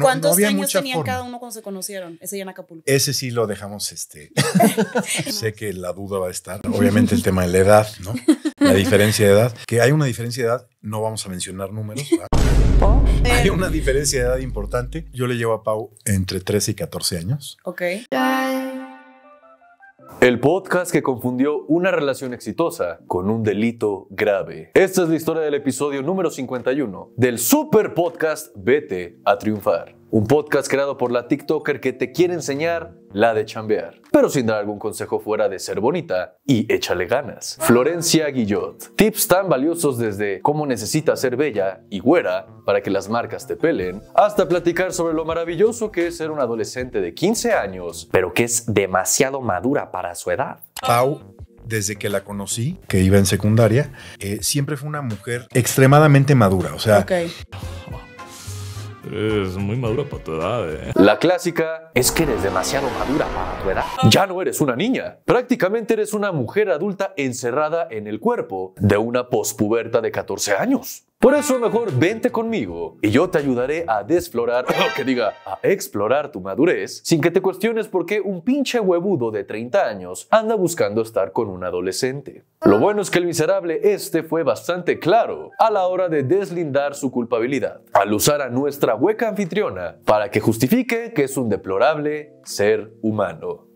¿Cuántos años tenían cada uno cuando se conocieron? Ese ya en Acapulco. Ese sí lo dejamos, este. sé que la duda va a estar. Obviamente el tema de la edad, ¿no? La diferencia de edad. Que hay una diferencia de edad, no vamos a mencionar números. hay una diferencia de edad importante. Yo le llevo a Pau entre 13 y 14 años. Ok. El podcast que confundió una relación exitosa con un delito grave. Esta es la historia del episodio número 51 del super podcast Vete a Triunfar un podcast creado por la TikToker que te quiere enseñar la de chambear, pero sin dar algún consejo fuera de ser bonita y échale ganas. Florencia Guillot. Tips tan valiosos desde cómo necesitas ser bella y güera para que las marcas te pelen, hasta platicar sobre lo maravilloso que es ser un adolescente de 15 años, pero que es demasiado madura para su edad. Pau desde que la conocí, que iba en secundaria, eh, siempre fue una mujer extremadamente madura. O sea, es muy madura para tu edad, eh. La clásica es que eres demasiado madura para tu edad. Ya no eres una niña. Prácticamente eres una mujer adulta encerrada en el cuerpo de una pospuberta de 14 años. Por eso mejor vente conmigo y yo te ayudaré a desflorar, que diga, a explorar tu madurez sin que te cuestiones por qué un pinche huevudo de 30 años anda buscando estar con un adolescente. Lo bueno es que el miserable este fue bastante claro a la hora de deslindar su culpabilidad, al usar a nuestra hueca anfitriona para que justifique que es un deplorable ser humano.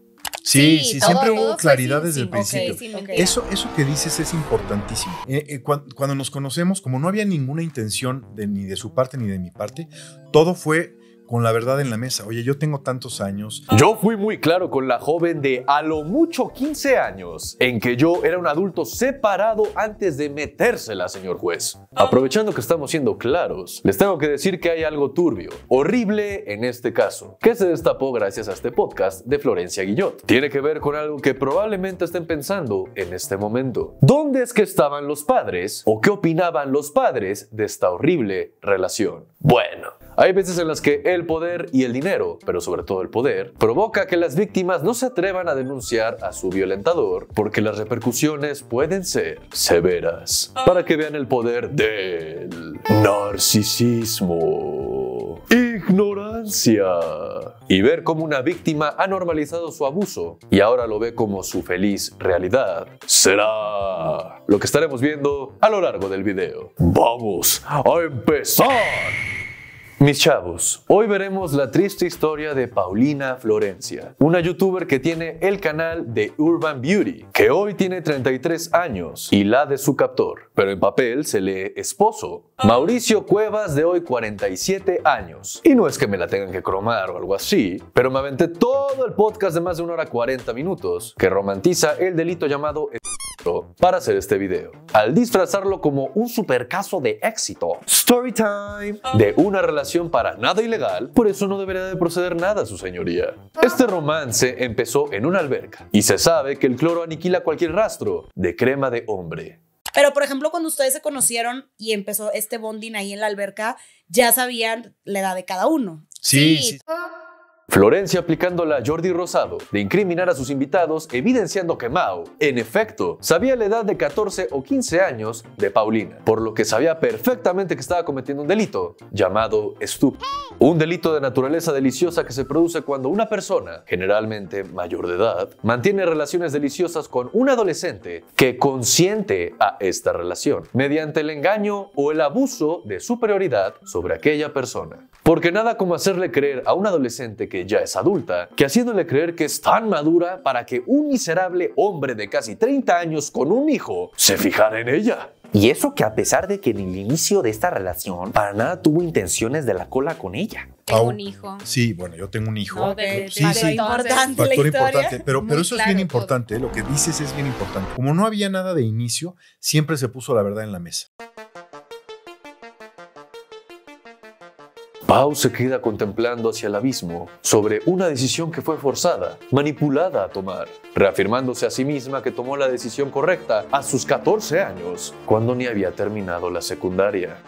Sí, sí, siempre hubo claridad desde el principio. Eso, eso que dices es importantísimo. Eh, eh, cuando, nos conocemos, como no había ninguna intención de, ni de su parte ni de mi parte, todo fue con la verdad en la mesa. Oye, yo tengo tantos años. Yo fui muy claro con la joven de a lo mucho 15 años, en que yo era un adulto separado antes de metérsela, señor juez. Aprovechando que estamos siendo claros, les tengo que decir que hay algo turbio, horrible en este caso, que se destapó gracias a este podcast de Florencia Guillot. Tiene que ver con algo que probablemente estén pensando en este momento. ¿Dónde es que estaban los padres o qué opinaban los padres de esta horrible relación? Bueno, hay veces en las que el poder y el dinero, pero sobre todo el poder, provoca que las víctimas no se atrevan a denunciar a su violentador porque las repercusiones pueden ser severas. Para que vean el poder del narcisismo. Ignorancia. Y ver cómo una víctima ha normalizado su abuso y ahora lo ve como su feliz realidad. Será lo que estaremos viendo a lo largo del video. ¡Vamos a empezar! Mis chavos, hoy veremos la triste historia de Paulina Florencia, una youtuber que tiene el canal de Urban Beauty, que hoy tiene 33 años y la de su captor, pero en papel se lee esposo, Mauricio Cuevas de hoy 47 años. Y no es que me la tengan que cromar o algo así, pero me aventé todo el podcast de más de una hora 40 minutos que romantiza el delito llamado para hacer este video, al disfrazarlo como un super caso de éxito. Story time de una relación para nada ilegal, por eso no debería de proceder nada su señoría. Este romance empezó en una alberca y se sabe que el cloro aniquila cualquier rastro de crema de hombre. Pero, por ejemplo, cuando ustedes se conocieron y empezó este bonding ahí en la alberca, ya sabían la edad de cada uno. sí. sí. Florencia aplicándola a Jordi Rosado de incriminar a sus invitados evidenciando que Mao, en efecto, sabía la edad de 14 o 15 años de Paulina, por lo que sabía perfectamente que estaba cometiendo un delito llamado estúpido. Un delito de naturaleza deliciosa que se produce cuando una persona, generalmente mayor de edad, mantiene relaciones deliciosas con un adolescente que consiente a esta relación mediante el engaño o el abuso de superioridad sobre aquella persona. Porque nada como hacerle creer a un adolescente que ya es adulta, que haciéndole creer que es tan madura para que un miserable hombre de casi 30 años con un hijo se fijara en ella. Y eso que a pesar de que en el inicio de esta relación para nada tuvo intenciones de la cola con ella. Tengo un hijo. Sí, bueno, yo tengo un hijo. importante. Factor importante. Pero, pero eso es bien importante. ¿eh? Lo que dices es bien importante. Como no había nada de inicio, siempre se puso la verdad en la mesa. Mau se queda contemplando hacia el abismo sobre una decisión que fue forzada, manipulada a tomar, reafirmándose a sí misma que tomó la decisión correcta a sus 14 años, cuando ni había terminado la secundaria.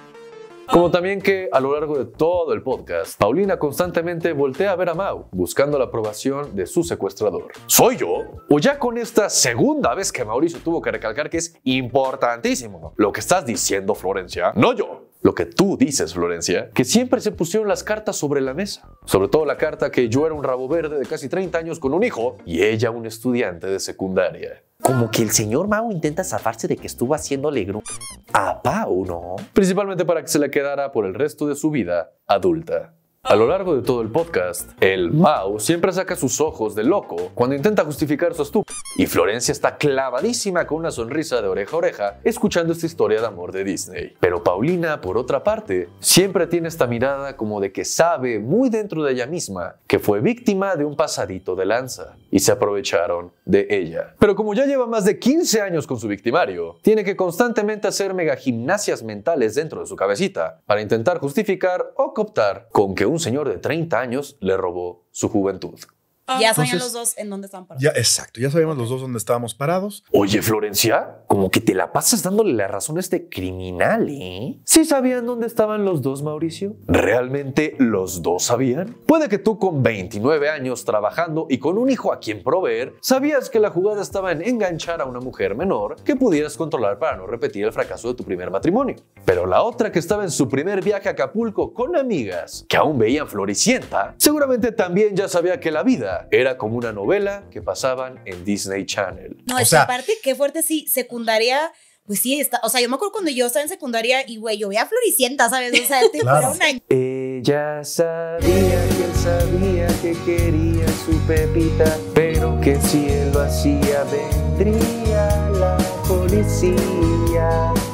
Como también que a lo largo de todo el podcast, Paulina constantemente voltea a ver a Mau, buscando la aprobación de su secuestrador. ¿Soy yo? O ya con esta segunda vez que Mauricio tuvo que recalcar que es importantísimo lo que estás diciendo, Florencia. No yo, lo que tú dices, Florencia, que siempre se pusieron las cartas sobre la mesa. Sobre todo la carta que yo era un rabo verde de casi 30 años con un hijo y ella un estudiante de secundaria. Como que el señor Mao intenta zafarse de que estuvo haciendo alegro A Pau, ¿no? Principalmente para que se le quedara por el resto de su vida adulta. A lo largo de todo el podcast, el Mao siempre saca sus ojos de loco cuando intenta justificar su estupidez. Y Florencia está clavadísima con una sonrisa de oreja a oreja escuchando esta historia de amor de Disney. Pero Paulina, por otra parte, siempre tiene esta mirada como de que sabe muy dentro de ella misma que fue víctima de un pasadito de lanza y se aprovecharon de ella. Pero como ya lleva más de 15 años con su victimario, tiene que constantemente hacer mega gimnasias mentales dentro de su cabecita para intentar justificar o cooptar con que un señor de 30 años le robó su juventud ya sabían los dos en dónde estaban parados. Ya, exacto, ya sabíamos los dos dónde estábamos parados. Oye, Florencia, como que te la pasas dándole la razón a este criminal, ¿eh? ¿Sí sabían dónde estaban los dos, Mauricio? ¿Realmente los dos sabían? Puede que tú con 29 años trabajando y con un hijo a quien proveer, sabías que la jugada estaba en enganchar a una mujer menor que pudieras controlar para no repetir el fracaso de tu primer matrimonio. Pero la otra que estaba en su primer viaje a Acapulco con amigas, que aún veían floricienta, seguramente también ya sabía que la vida era como una novela que pasaban en Disney Channel. No, o parte que qué fuerte, sí, secundaria. Pues sí, está, o sea, yo me acuerdo cuando yo estaba en secundaria y, güey, yo veía Floricienta, ¿sabes? O sea, este claro. un Ella sabía Y él sabía que quería su pepita, pero que si él lo hacía vendría la policía.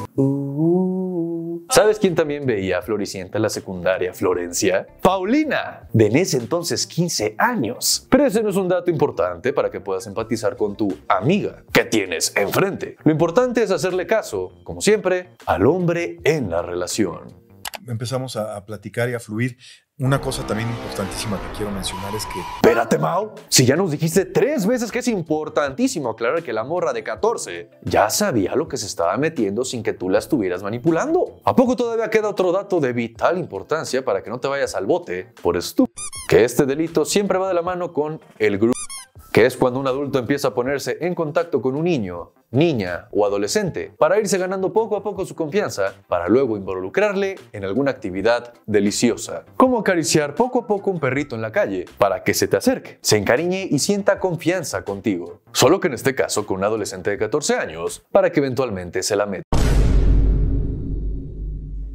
¿Sabes quién también veía a Floricienta la secundaria Florencia? Paulina, de en ese entonces 15 años. Pero ese no es un dato importante para que puedas empatizar con tu amiga que tienes enfrente. Lo importante es hacerle caso, como siempre, al hombre en la relación empezamos a, platicar y a fluir una cosa también importantísima que quiero mencionar es que... Espérate, Mao. Si ya nos dijiste tres veces que es importantísimo aclarar que la morra de 14 ya sabía lo que se estaba metiendo sin que tú la estuvieras manipulando. ¿A poco todavía queda otro dato de vital importancia para que no te vayas al bote por estúpido? Que este delito siempre va de la mano con el grupo, que es cuando un adulto empieza a ponerse en contacto con un niño niña o adolescente, para irse ganando poco a poco su confianza, para luego involucrarle en alguna actividad deliciosa. Como acariciar poco a poco un perrito en la calle, para que se te acerque, se encariñe y sienta confianza contigo. Solo que en este caso con un adolescente de 14 años, para que eventualmente se la meta.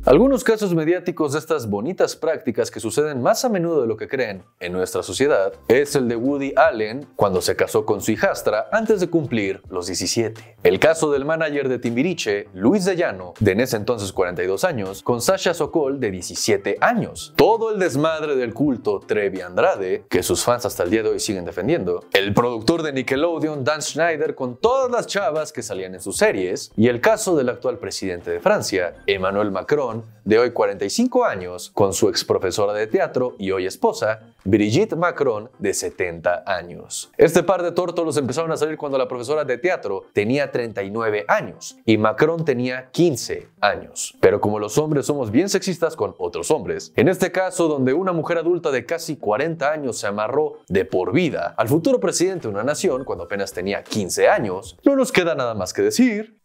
Algunos casos mediáticos de estas bonitas prácticas que suceden más a menudo de lo que creen en nuestra sociedad es el de Woody Allen cuando se casó con su hijastra antes de cumplir los 17. El caso del manager de Timbiriche, Luis de Llano, de en ese entonces 42 años, con Sasha Sokol de 17 años. Todo el desmadre del culto Trevi Andrade, que sus fans hasta el día de hoy siguen defendiendo. El productor de Nickelodeon, Dan Schneider, con todas las chavas que salían en sus series. Y el caso del actual presidente de Francia, Emmanuel Macron de hoy 45 años, con su ex profesora de teatro y hoy esposa, Brigitte Macron, de 70 años. Este par de tórtolos empezaron a salir cuando la profesora de teatro tenía 39 años y Macron tenía 15 años. Pero como los hombres somos bien sexistas con otros hombres, en este caso donde una mujer adulta de casi 40 años se amarró de por vida al futuro presidente de una nación cuando apenas tenía 15 años, no nos queda nada más que decir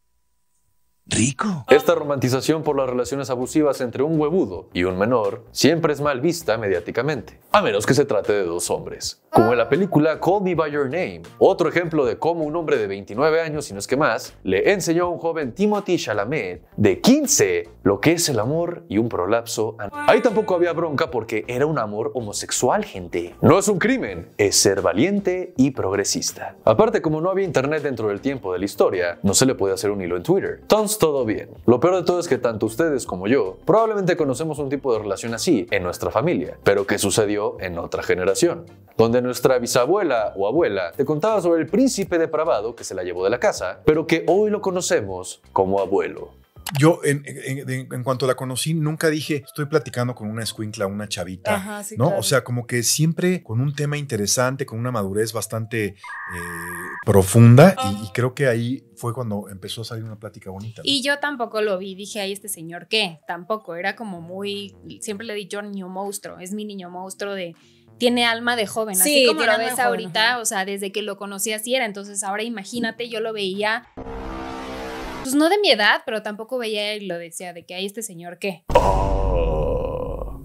Rico. Esta romantización por las relaciones abusivas entre un huevudo y un menor siempre es mal vista mediáticamente, a menos que se trate de dos hombres. Como en la película Call Me By Your Name, otro ejemplo de cómo un hombre de 29 años, si no es que más, le enseñó a un joven Timothy Chalamet de 15 lo que es el amor y un prolapso. Ahí tampoco había bronca porque era un amor homosexual, gente. No es un crimen, es ser valiente y progresista. Aparte, como no había internet dentro del tiempo de la historia, no se le puede hacer un hilo en Twitter todo bien. Lo peor de todo es que tanto ustedes como yo probablemente conocemos un tipo de relación así en nuestra familia, pero que sucedió en otra generación, donde nuestra bisabuela o abuela te contaba sobre el príncipe depravado que se la llevó de la casa, pero que hoy lo conocemos como abuelo yo, en, cuanto la conocí, nunca dije, estoy platicando con una escuincla, una chavita, ¿no? O sea, como que siempre con un tema interesante, con una madurez bastante eh, profunda y, creo que ahí fue cuando empezó a salir una plática bonita. Y yo tampoco lo vi, dije, ay, este señor, ¿qué? Tampoco, era como muy, siempre le di yo niño monstruo, es mi niño monstruo de tiene alma de joven, así como lo ves ahorita, o sea, desde que lo conocí así era, entonces ahora imagínate, yo lo veía pues no de mi edad, pero tampoco veía y lo decía de que hay este señor que. Oh.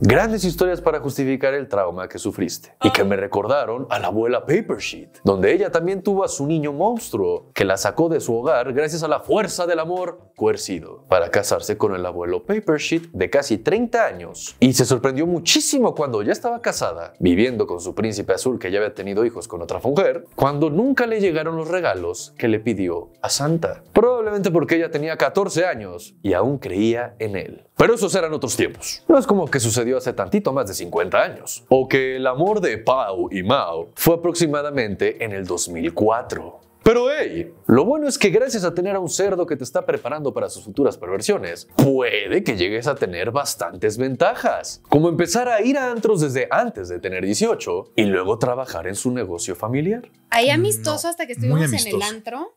Grandes historias para justificar el trauma que sufriste y que me recordaron a la abuela Papersheet, donde ella también tuvo a su niño monstruo que la sacó de su hogar gracias a la fuerza del amor coercido para casarse con el abuelo Papersheet de casi 30 años y se sorprendió muchísimo cuando ya estaba casada, viviendo con su príncipe azul que ya había tenido hijos con otra mujer, cuando nunca le llegaron los regalos que le pidió a Santa. Probablemente porque ella tenía 14 años y aún creía en él. Pero esos eran otros tiempos. No es como que sucedió hace tantito más de 50 años. O que el amor de Pau y Mao fue aproximadamente en el 2004. Pero hey, lo bueno es que gracias a tener a un cerdo que te está preparando para sus futuras perversiones, puede que llegues a tener bastantes ventajas, como empezar a ir a antros desde antes de tener 18 y luego trabajar en su negocio familiar. Ahí amistoso hasta que estuvimos en el antro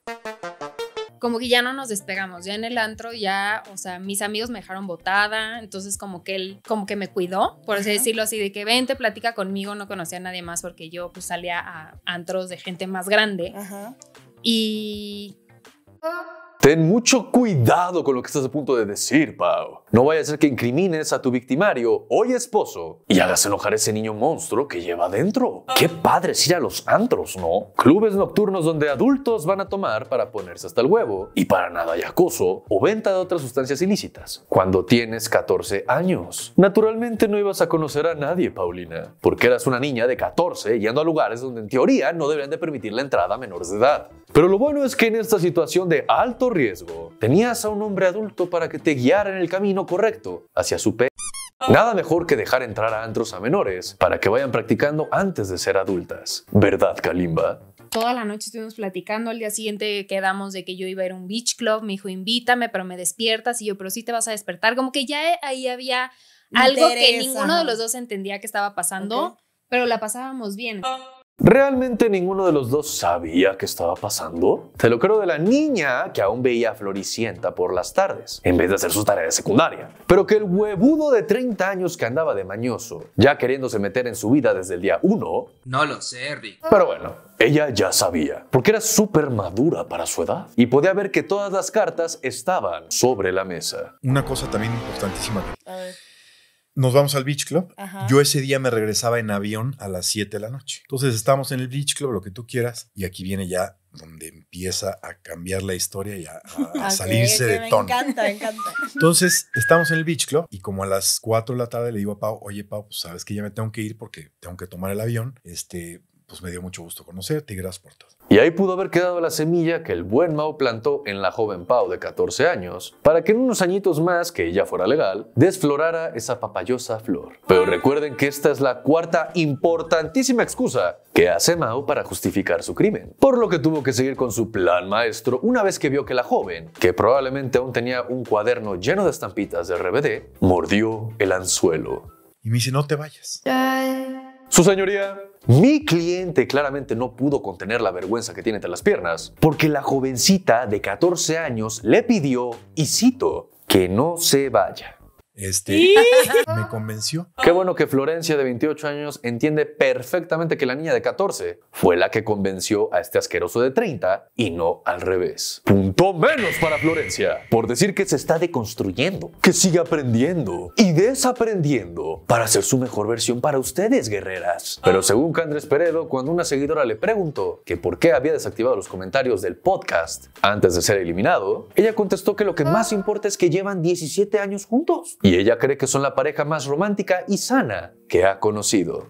como que ya no nos despegamos, ya en el antro ya, o sea, mis amigos me dejaron botada, entonces como que él como que me cuidó, por así decirlo así, de que vente, platica conmigo, no conocía a nadie más porque yo pues salía a antros de gente más grande. Ajá. Y... Ten mucho cuidado con lo que estás a punto de decir, Pau. No vaya a ser que incrimines a tu victimario, hoy esposo, y hagas enojar a ese niño monstruo que lleva dentro. Qué padre es ir a los antros, ¿no? Clubes nocturnos donde adultos van a tomar para ponerse hasta el huevo y para nada hay acoso o venta de otras sustancias ilícitas. Cuando tienes 14 años, naturalmente no ibas a conocer a nadie, Paulina, porque eras una niña de 14 yendo a lugares donde en teoría no deberían de permitir la entrada a menores de edad. Pero lo bueno es que en esta situación de alto riesgo, tenías a un hombre adulto para que te guiara en el camino correcto hacia su pe... Nada mejor que dejar entrar a antros a menores para que vayan practicando antes de ser adultas. ¿Verdad, Kalimba? Toda la noche estuvimos platicando, al día siguiente quedamos de que yo iba a ir a un beach club, me dijo invítame, pero me despiertas y yo, pero sí te vas a despertar, como que ya ahí había algo que ninguno de los dos entendía que estaba pasando, pero la pasábamos bien. Ah. Realmente ninguno de los dos sabía qué estaba pasando. Te lo creo de la niña que aún veía a Floricienta por las tardes, en vez de hacer su tarea de secundaria. Pero que el huevudo de 30 años que andaba de mañoso, ya queriéndose meter en su vida desde el día 1. No lo sé, Rick. Pero bueno, ella ya sabía, porque era súper madura para su edad y podía ver que todas las cartas estaban sobre la mesa. Una cosa también importantísima. A ver nos vamos al Beach Club. Yo ese día me regresaba en avión a las 7 de la noche. Entonces estamos en el Beach Club, lo que tú quieras. Y aquí viene ya donde empieza a cambiar la historia y a, salirse de tono. Me encanta, me encanta. Entonces estamos en el Beach Club y como a las 4 de la tarde le digo a Pau, oye Pau, pues sabes que ya me tengo que ir porque tengo que tomar el avión. Este, pues me dio mucho gusto conocerte y gracias por todo. Y ahí pudo haber quedado la semilla que el buen Mao plantó en la joven Pau de 14 años, para que en unos añitos más, que ella fuera legal, desflorara esa papayosa flor. Pero recuerden que esta es la cuarta importantísima excusa que hace Mao para justificar su crimen, por lo que tuvo que seguir con su plan maestro una vez que vio que la joven, que probablemente aún tenía un cuaderno lleno de estampitas de RBD, mordió el anzuelo. Y me dice, no te vayas. Su señoría, mi cliente claramente no pudo contener la vergüenza que tiene entre las piernas, porque la jovencita de 14 años le pidió, y cito, que no se vaya. Este, me convenció. Qué bueno que Florencia, de 28 años, entiende perfectamente que la niña de 14 fue la que convenció a este asqueroso de 30 y no al revés. Punto menos para Florencia por decir que se está deconstruyendo, que sigue aprendiendo y desaprendiendo para ser su mejor versión para ustedes, guerreras. Pero según Candres Peredo, cuando una seguidora le preguntó que por qué había desactivado los comentarios del podcast antes de ser eliminado, ella contestó que lo que más ah. importa es que llevan 17 años juntos y ella cree que son la pareja más romántica y sana que ha conocido.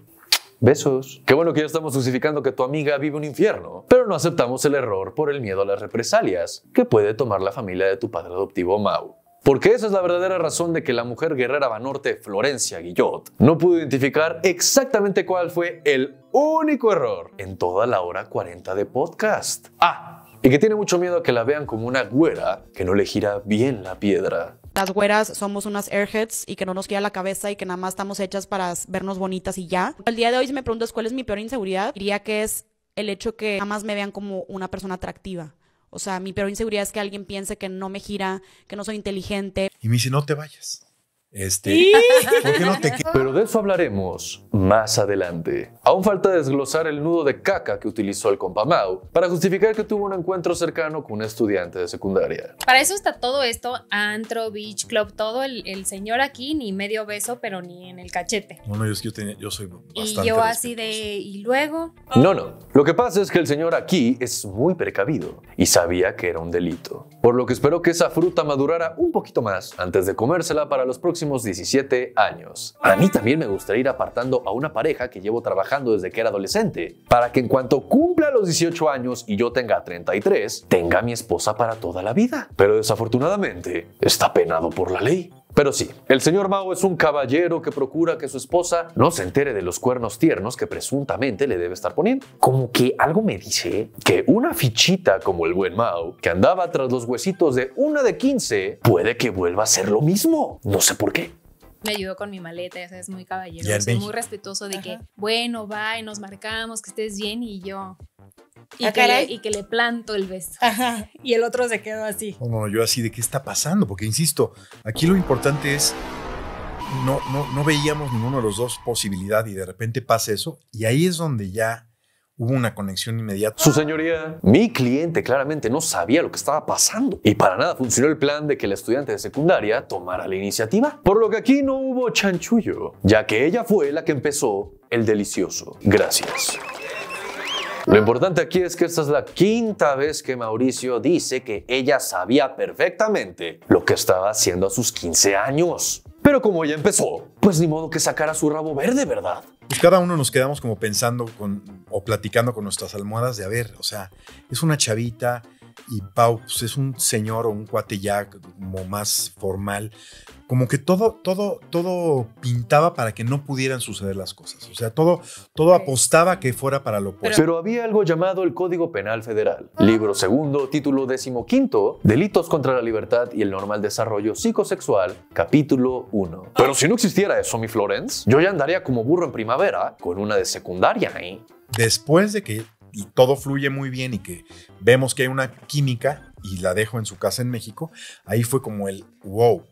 Besos. Qué bueno que ya estamos justificando que tu amiga vive un infierno, pero no aceptamos el error por el miedo a las represalias que puede tomar la familia de tu padre adoptivo Mau. Porque esa es la verdadera razón de que la mujer guerrera banorte Florencia Guillot no pudo identificar exactamente cuál fue el único error en toda la hora 40 de podcast. Ah, y que tiene mucho miedo a que la vean como una güera que no le gira bien la piedra las güeras somos unas airheads y que no nos queda la cabeza y que nada más estamos hechas para vernos bonitas y ya. El día de hoy, si me preguntas cuál es mi peor inseguridad, diría que es el hecho que nada más me vean como una persona atractiva. O sea, mi peor inseguridad es que alguien piense que no me gira, que no soy inteligente. Y me dice, no te vayas. Este, no te Pero de eso hablaremos más adelante. Aún falta desglosar el nudo de caca que utilizó el compamau para justificar que tuvo un encuentro cercano con un estudiante de secundaria. Para eso está todo esto, antro, beach club, todo el, señor aquí, ni medio beso, pero ni en el cachete. Bueno, yo, yo, soy bastante Y yo así de, ¿y luego? No, no. Lo que pasa es que el señor aquí es muy precavido y sabía que era un delito, por lo que espero que esa fruta madurara un poquito más antes de comérsela para los próximos 17 años. A mí también me gustaría ir apartando a una pareja que llevo trabajando desde que era adolescente, para que en cuanto cumpla los 18 años y yo tenga 33, tenga mi esposa para toda la vida. Pero desafortunadamente, está penado por la ley. Pero sí, el señor Mao es un caballero que procura que su esposa no se entere de los cuernos tiernos que presuntamente le debe estar poniendo. Como que algo me dice que una fichita como el buen Mao, que andaba tras los huesitos de una de 15, puede que vuelva a ser lo mismo. No sé por qué me ayudó con mi maleta, ya sabes, muy caballero, muy respetuoso de que, bueno, va y nos marcamos, que estés bien y yo. Y, ah, que le, y que le planto el beso. Y el otro se quedó así. No, no, yo así de qué está pasando, porque insisto, aquí lo importante es no, no, no veíamos ninguno de los dos posibilidad y de repente pasa eso y ahí es donde ya hubo una conexión inmediata. Su señoría, mi cliente claramente no sabía lo que estaba pasando y para nada funcionó el plan de que la estudiante de secundaria tomara la iniciativa. Por lo que aquí no hubo chanchullo, ya que ella fue la que empezó el delicioso. Gracias. Lo importante aquí es que esta es la quinta vez que Mauricio dice que ella sabía perfectamente lo que estaba haciendo a sus 15 años. Pero como ella empezó, pues ni modo que sacara su rabo verde, ¿verdad? pues cada uno nos quedamos como pensando con, o platicando con nuestras almohadas de, a ver, o sea, es una chavita y Pau pues, es un señor o un cuate ya como más formal, como que todo, todo, todo pintaba para que no pudieran suceder las cosas. O sea, todo, todo apostaba que fuera para lo opuesto. Pero había algo llamado el Código Penal Federal. Libro segundo, título decimoquinto, Delitos contra la Libertad y el Normal Desarrollo Psicosexual, capítulo uno. Pero si no existiera eso, mi Florence, yo ya andaría como burro en primavera con una de secundaria ahí. ¿eh? Después de que todo fluye muy bien y que vemos que hay una química y la dejo en su casa en México, ahí fue como el wow,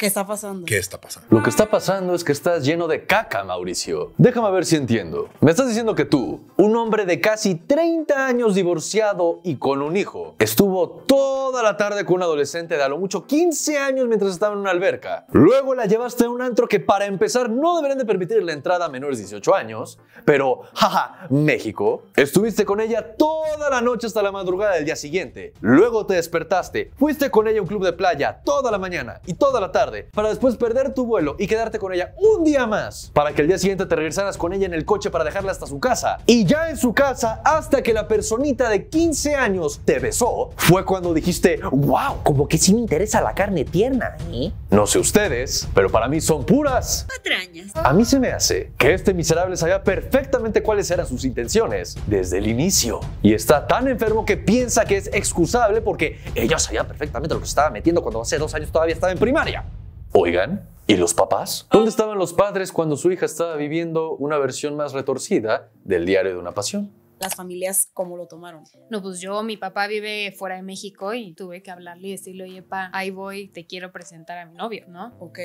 ¿Qué está pasando? ¿Qué está pasando? Lo que está pasando es que estás lleno de caca, Mauricio. Déjame ver si entiendo. Me estás diciendo que tú, un hombre de casi 30 años divorciado y con un hijo, estuvo toda la tarde con un adolescente de a lo mucho 15 años mientras estaba en una alberca. Luego la llevaste a un antro que para empezar no deberían de permitir la entrada a menores de 18 años, pero jaja, México. Estuviste con ella toda la noche hasta la madrugada del día siguiente. Luego te despertaste, fuiste con ella a un club de playa toda la mañana y toda la tarde para después perder tu vuelo y quedarte con ella un día más, para que el día siguiente te regresaras con ella en el coche para dejarla hasta su casa. Y ya en su casa, hasta que la personita de 15 años te besó, fue cuando dijiste, wow, como que sí me interesa la carne tierna, ¿eh? No sé ustedes, pero para mí son puras patrañas. A mí se me hace que este miserable sabía perfectamente cuáles eran sus intenciones desde el inicio. Y está tan enfermo que piensa que es excusable porque ella sabía perfectamente lo que se estaba metiendo cuando hace dos años todavía estaba en primaria. Oigan, ¿y los papás? ¿Dónde estaban los padres cuando su hija estaba viviendo una versión más retorcida del diario de una pasión? las familias cómo lo tomaron. No, pues yo, mi papá vive fuera de México y tuve que hablarle y decirle, oye, pa, ahí voy, te quiero presentar a mi novio, ¿no? Ok.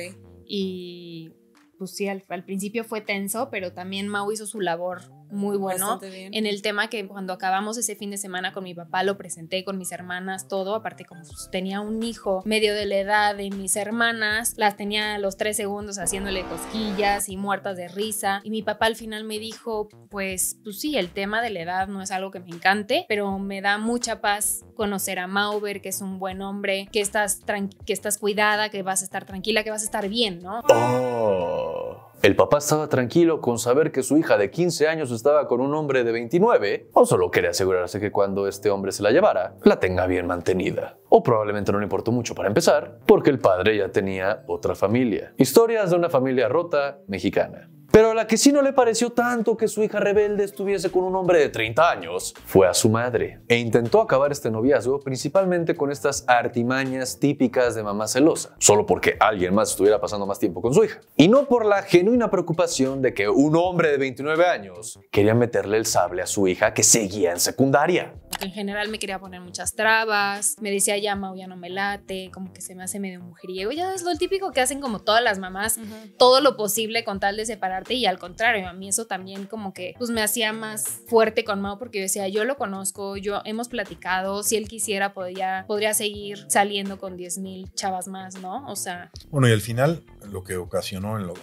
Y pues sí, al, principio fue tenso, pero también Mau hizo su labor muy bueno en el tema que cuando acabamos ese fin de semana con mi papá lo presenté con mis hermanas, todo, aparte como tenía un hijo medio de la edad de mis hermanas, las tenía los tres segundos haciéndole cosquillas y muertas de risa y mi papá al final me dijo, pues, pues sí, el tema de la edad no es algo que me encante, pero me da mucha paz conocer a Mauber, que es un buen hombre, que estás, que estás cuidada, que vas a estar tranquila, que vas a estar bien, ¿no? Oh. El papá estaba tranquilo con saber que su hija de 15 años estaba con un hombre de 29, o solo quería asegurarse que cuando este hombre se la llevara, la tenga bien mantenida. O probablemente no le importó mucho para empezar, porque el padre ya tenía otra familia. Historias de una familia rota mexicana. Pero la que sí no le pareció tanto que su hija rebelde estuviese con un hombre de 30 años fue a su madre. E intentó acabar este noviazgo principalmente con estas artimañas típicas de mamá celosa, solo porque alguien más estuviera pasando más tiempo con su hija. Y no por la genuina preocupación de que un hombre de 29 años quería meterle el sable a su hija que seguía en secundaria. En general me quería poner muchas trabas, me decía ya Mau ya no me late, como que se me hace medio mujeriego, ya es lo típico que hacen como todas las mamás, todo lo posible con tal de separar y al contrario, a mí eso también como que pues me hacía más fuerte con Mao porque yo decía, yo lo conozco, yo hemos platicado, si él quisiera podía, podría seguir saliendo con 10.000 mil chavas más, ¿no? O sea... Bueno, y al final lo que ocasionó, en lo,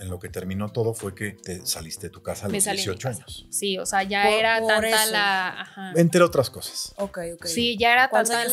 en lo que terminó todo fue que te saliste de tu casa a los 18 años. Sí, o sea, ya era tanta la... Entre otras cosas. Ok, ok. Sí, ya era tanta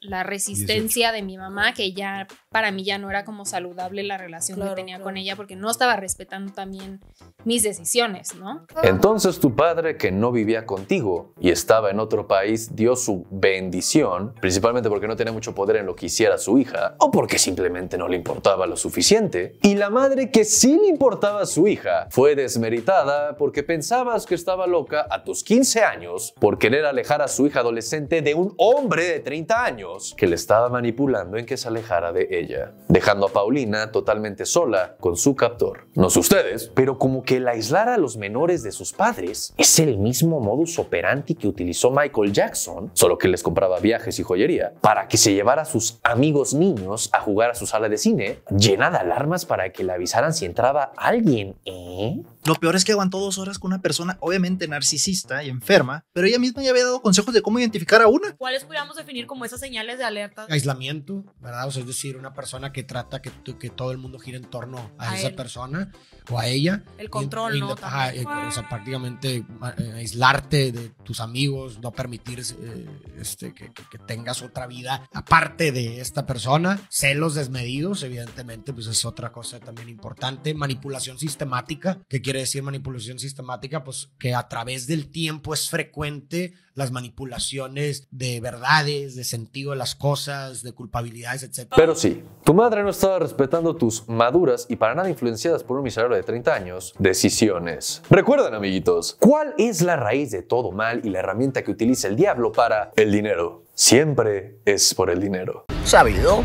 la, resistencia de mi mamá que ya para mí ya no era como saludable la relación que tenía con ella porque no estaba respetando también mis decisiones, ¿no? Entonces tu padre que no vivía contigo y estaba en otro país dio su bendición, principalmente porque no tenía mucho poder en lo que hiciera su hija o porque simplemente no le importaba lo suficiente. Y la madre que sí le importaba a su hija fue desmeritada porque pensabas que estaba loca a tus 15 años por querer alejar a su hija adolescente de un hombre de 30 años que le estaba manipulando en que se alejara de él dejando a Paulina totalmente sola con su captor. No sé ustedes, pero como que el aislar a los menores de sus padres es el mismo modus operandi que utilizó Michael Jackson, solo que les compraba viajes y joyería, para que se llevara a sus amigos niños a jugar a su sala de cine, llena de alarmas para que le avisaran si entraba alguien, ¿eh? Lo peor es que aguantó dos horas con una persona obviamente narcisista y enferma, pero ella misma ya había dado consejos de cómo identificar a una. ¿Cuáles podríamos definir como esas señales de alerta? Aislamiento, ¿verdad? O sea, es decir, una persona que trata que, que todo el mundo gire en torno a, esa persona o a ella. El control, ¿no? Eh, o sea, prácticamente eh, aislarte de tus amigos, no permitir eh, este, que, que, tengas otra vida aparte de esta persona. Celos desmedidos, evidentemente, pues es otra cosa también importante. Manipulación sistemática. ¿Qué quiere decir manipulación sistemática? Pues que a través del tiempo es frecuente las manipulaciones de verdades, de sentido de las cosas, de culpabilidades, etc. Pero sí, tu madre no estaba respetando tus maduras y para nada influenciadas por un miserable de 30 años, decisiones. Recuerden, amiguitos, ¿cuál es la raíz de todo mal y la herramienta que utiliza el diablo para el dinero? Siempre es por el dinero. Sabido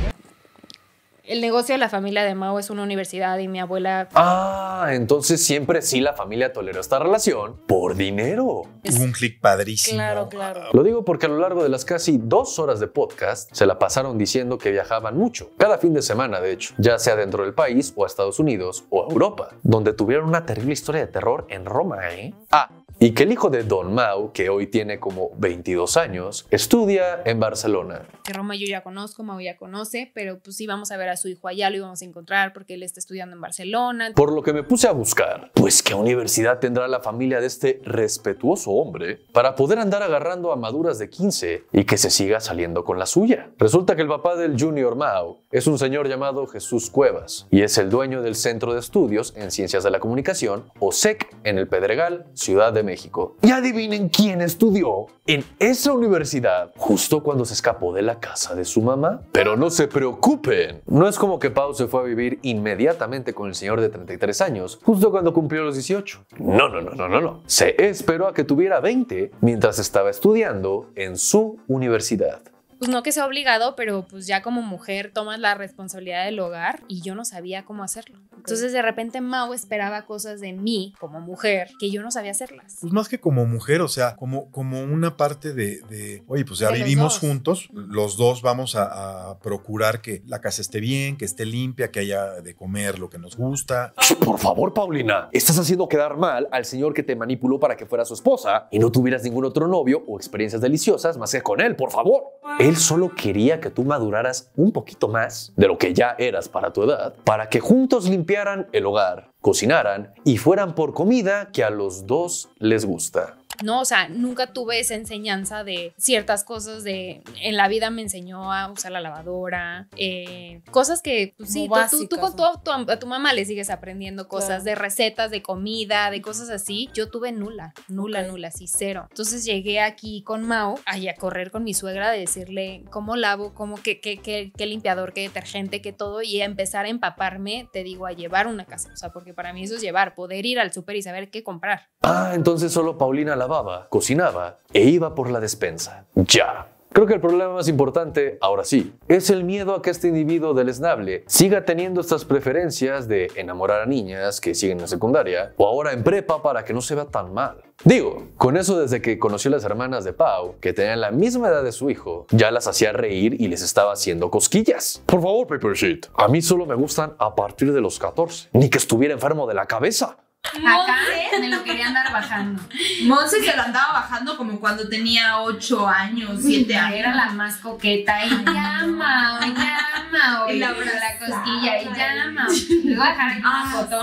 el negocio de la familia de Mao es una universidad y mi abuela... Ah, entonces siempre sí la familia toleró esta relación por dinero. Hubo Un clic padrísimo. Claro, claro. Lo digo porque a lo largo de las casi dos horas de podcast se la pasaron diciendo que viajaban mucho, cada fin de semana de hecho, ya sea dentro del país o a Estados Unidos o a Europa, donde tuvieron una terrible historia de terror en Roma, ¿eh? Ah, y que el hijo de Don Mau, que hoy tiene como 22 años, estudia en Barcelona. Que Roma yo ya conozco, Mau ya conoce, pero pues sí vamos a ver a su hijo allá, lo íbamos a encontrar porque él está estudiando en Barcelona. Por lo que me puse a buscar, pues qué universidad tendrá la familia de este respetuoso hombre para poder andar agarrando a maduras de 15 y que se siga saliendo con la suya. Resulta que el papá del Junior Mau es un señor llamado Jesús Cuevas y es el dueño del Centro de Estudios en Ciencias de la Comunicación, o SEC, en el Pedregal, Ciudad de México. Y adivinen quién estudió en esa universidad justo cuando se escapó de la casa de su mamá. Pero no se preocupen, no es como que Pau se fue a vivir inmediatamente con el señor de 33 años justo cuando cumplió los 18. No, no, no, no, no, no. Se esperó a que tuviera 20 mientras estaba estudiando en su universidad pues no que sea obligado, pero pues ya como mujer tomas la responsabilidad del hogar y yo no sabía cómo hacerlo. Entonces de repente Mau esperaba cosas de mí como mujer que yo no sabía hacerlas. Pues más que como mujer, o sea, como, como una parte de, oye, pues ya vivimos juntos, los dos vamos a, a, procurar que la casa esté bien, que esté limpia, que haya de comer lo que nos gusta. Por favor, Paulina, estás haciendo quedar mal al señor que te manipuló para que fuera su esposa y no tuvieras ningún otro novio o experiencias deliciosas más que con él, por favor. Él solo quería que tú maduraras un poquito más de lo que ya eras para tu edad, para que juntos limpiaran el hogar, cocinaran y fueran por comida que a los dos les gusta. ¿no? O sea, nunca tuve esa enseñanza de ciertas cosas de en la vida me enseñó a usar la lavadora, eh, cosas que pues, sí, tú, con tu, a tu mamá le sigues aprendiendo cosas de recetas, de comida, de cosas así. Yo tuve nula, nula, nula, sí, cero. Entonces llegué aquí con Mao a correr con mi suegra de decirle cómo lavo, cómo, qué, qué, qué, qué limpiador, qué detergente, qué todo y a empezar a empaparme, te digo, a llevar una casa. O sea, porque para mí eso es llevar, poder ir al súper y saber qué comprar. Ah, entonces solo Paulina la lavaba, cocinaba e iba por la despensa. Ya. Creo que el problema más importante, ahora sí, es el miedo a que este individuo deleznable siga teniendo estas preferencias de enamorar a niñas que siguen en secundaria o ahora en prepa para que no se vea tan mal. Digo, con eso desde que conoció las hermanas de Pau, que tenían la misma edad de su hijo, ya las hacía reír y les estaba haciendo cosquillas. Por favor, Paper a mí solo me gustan a partir de los 14, ni que estuviera enfermo de la cabeza. Acá me lo quería andar bajando. Monse se lo andaba bajando como cuando tenía 8 años, 7 años. Era la más coqueta y llama, llama, y la, la cosquilla y llama. Les voy a dejar aquí una ah, foto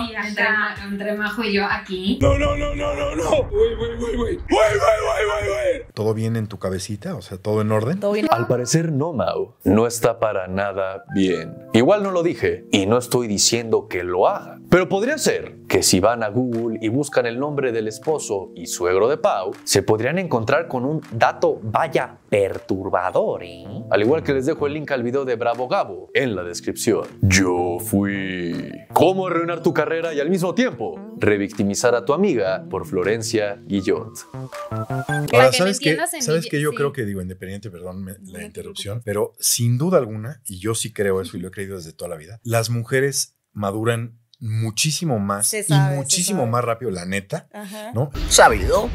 entre, Majo y yo aquí. No, no, no, no, no, no. Uy, uy, uy, uy. Uy, uy, uy, uy, ¿Todo bien en tu cabecita? O sea, ¿todo en orden? Al parecer no, Mau. No está para nada bien. Igual no lo dije y no estoy diciendo que lo haga. Pero podría ser que si van a Google y buscan el nombre del esposo y suegro de Pau, se podrían encontrar con un dato vaya perturbador. ¿eh? Al igual que les dejo el link al video de Bravo Gabo en la descripción. Yo fui. ¿Cómo arruinar tu carrera y al mismo tiempo revictimizar a tu amiga por Florencia Guillot? Ahora, ¿sabes, que, ¿sabes que Yo creo que digo, independiente, perdón la interrupción, pero sin duda alguna, y yo sí creo eso y lo he creído desde toda la vida, las mujeres maduran muchísimo más y muchísimo más rápido, la neta, ¿no? Sabido.